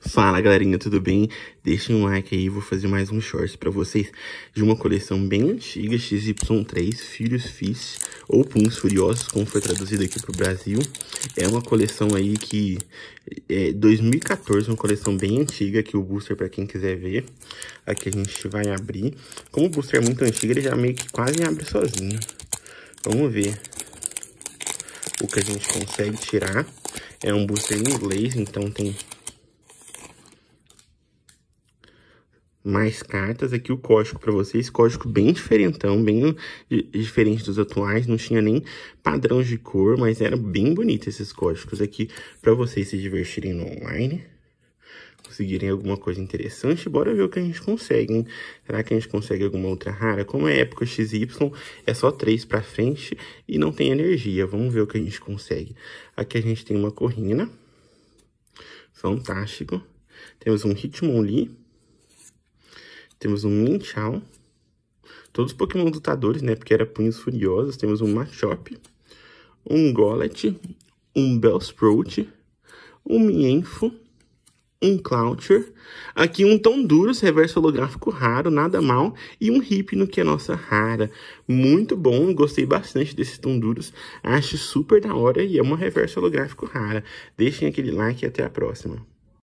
Fala galerinha, tudo bem? Deixem um like aí, vou fazer mais um shorts pra vocês de uma coleção bem antiga, XY3, Filhos Fish, ou Puns Furiosos, como foi traduzido aqui pro Brasil. É uma coleção aí que é 2014, uma coleção bem antiga, aqui o booster pra quem quiser ver. Aqui a gente vai abrir. Como o booster é muito antigo, ele já meio que quase abre sozinho. Vamos ver o que a gente consegue tirar. É um booster em inglês, então tem mais cartas. Aqui o código para vocês, código bem diferentão, bem diferente dos atuais, não tinha nem padrão de cor, mas era bem bonito esses códigos aqui para vocês se divertirem no online. Conseguirem alguma coisa interessante, bora ver o que a gente consegue, hein? Será que a gente consegue alguma outra rara? Como é época XY, é só três para frente e não tem energia. Vamos ver o que a gente consegue. Aqui a gente tem uma corrina. Fantástico. Temos um Hitmonlee temos um Minchao. Todos os Pokémon lutadores, né? Porque era Punhos Furiosos. Temos um Machop. Um Golet. Um Bellsprout. Um Mienfo. Um Cloucher. Aqui um Tão Duros, reverso holográfico raro, nada mal. E um Hipno, que é nossa rara. Muito bom, gostei bastante desses Tão Duros. Acho super da hora e é uma reverso holográfico rara. Deixem aquele like e até a próxima.